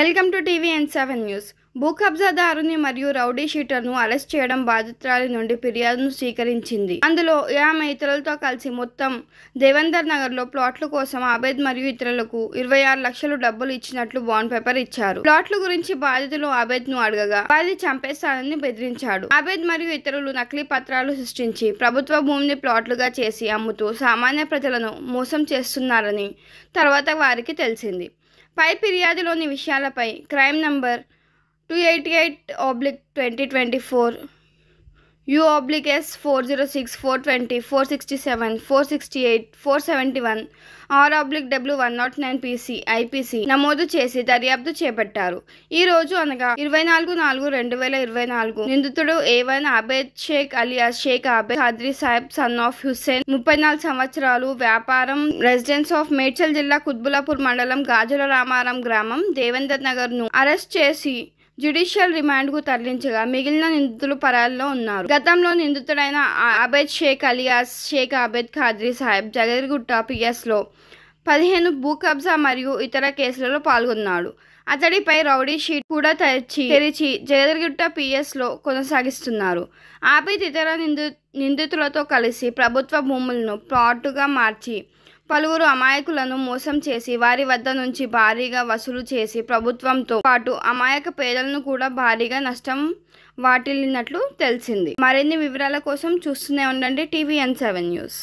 welcome to TV N seven news భూ కబ్జాదారుని మరియు రౌడీ షీటర్ను అరెస్ట్ చేయడం బాధితురాలి నుండి ఫిర్యాదును స్వీకరించింది అందులో ఆమె ఇతరులతో కలిసి మొత్తం దేవేందర్ నగర్లో ప్లాట్ల కోసం అబేద్ మరియు ఇతరులకు ఇరవై ఆరు లక్షలు డబ్బులు ఇచ్చినట్లు బాండ్ పేపర్ ఇచ్చారు ప్లాట్ల గురించి బాధితులు ఆబేద్ ను అడగగా వారిని చంపేస్తానని బెదిరించాడు అబేద్ మరియు ఇతరులు నకిలీ పత్రాలు సృష్టించి ప్రభుత్వ భూమిని ప్లాట్లుగా చేసి అమ్ముతూ సామాన్య ప్రజలను మోసం చేస్తున్నారని తర్వాత వారికి తెలిసింది పై ఫిర్యాదులోని విషయాలపై crime number two eighty eight oblique twenty twenty four U S four zero six four twenty four sixty seven four sixty eight four seventy one R oblique W one nought nine PC IPC నమోదు చేసి దర్యాప్తు చేపట్టారు ఈ రోజు అనగా ఇరవై నాలుగు నాలుగు రెండు వేల ఇరవై నాలుగు నిందితుడు A one Abed Sheikh alias Sheikh Abed Khadri Saheb son of Hussain ముప్పై నాలుగు సంవత్సరాలు వ్యాపారం రెసిడెన్స్ ఆఫ్ మేడ్చల్ జిల్లా కుత్బులాపూర్ మండలం గాజుల రామారం గ్రామం దేవేందర్ నగర్ ను అరెస్ట్ చేసి జ్యుడిషియల్ రిమాండ్కు తరలించగా మిగిలిన నిందితులు పరాల్లో ఉన్నారు గతంలో నిందితుడైన అబెద్ షేక్ అలియాస్ షేక్ అబెద్ ఖాద్రీ సాహెబ్ జగదిగుట్ట పిఎస్లో పదిహేను భూ కబ్జా మరియు ఇతర కేసులలో పాల్గొన్నాడు అతడిపై రౌడీ షీట్ కూడా తెరిచి తెరిచి పిఎస్ పిఎస్లో కొనసాగిస్తున్నారు ఆపిత్ ఇతర నిందితులతో కలిసి ప్రభుత్వ భూములను ప్లాటుగా మార్చి పలువురు అమాయకులను మోసం చేసి వారి వద్ద నుంచి భారీగా వసూలు చేసి ప్రభుత్వంతో పాటు అమాయక పేదలను కూడా భారీగా నష్టం వాటిల్లినట్లు తెలిసింది మరిన్ని వివరాల కోసం చూస్తూనే ఉండండి టీవీ ఎన్ సెవెన్ న్యూస్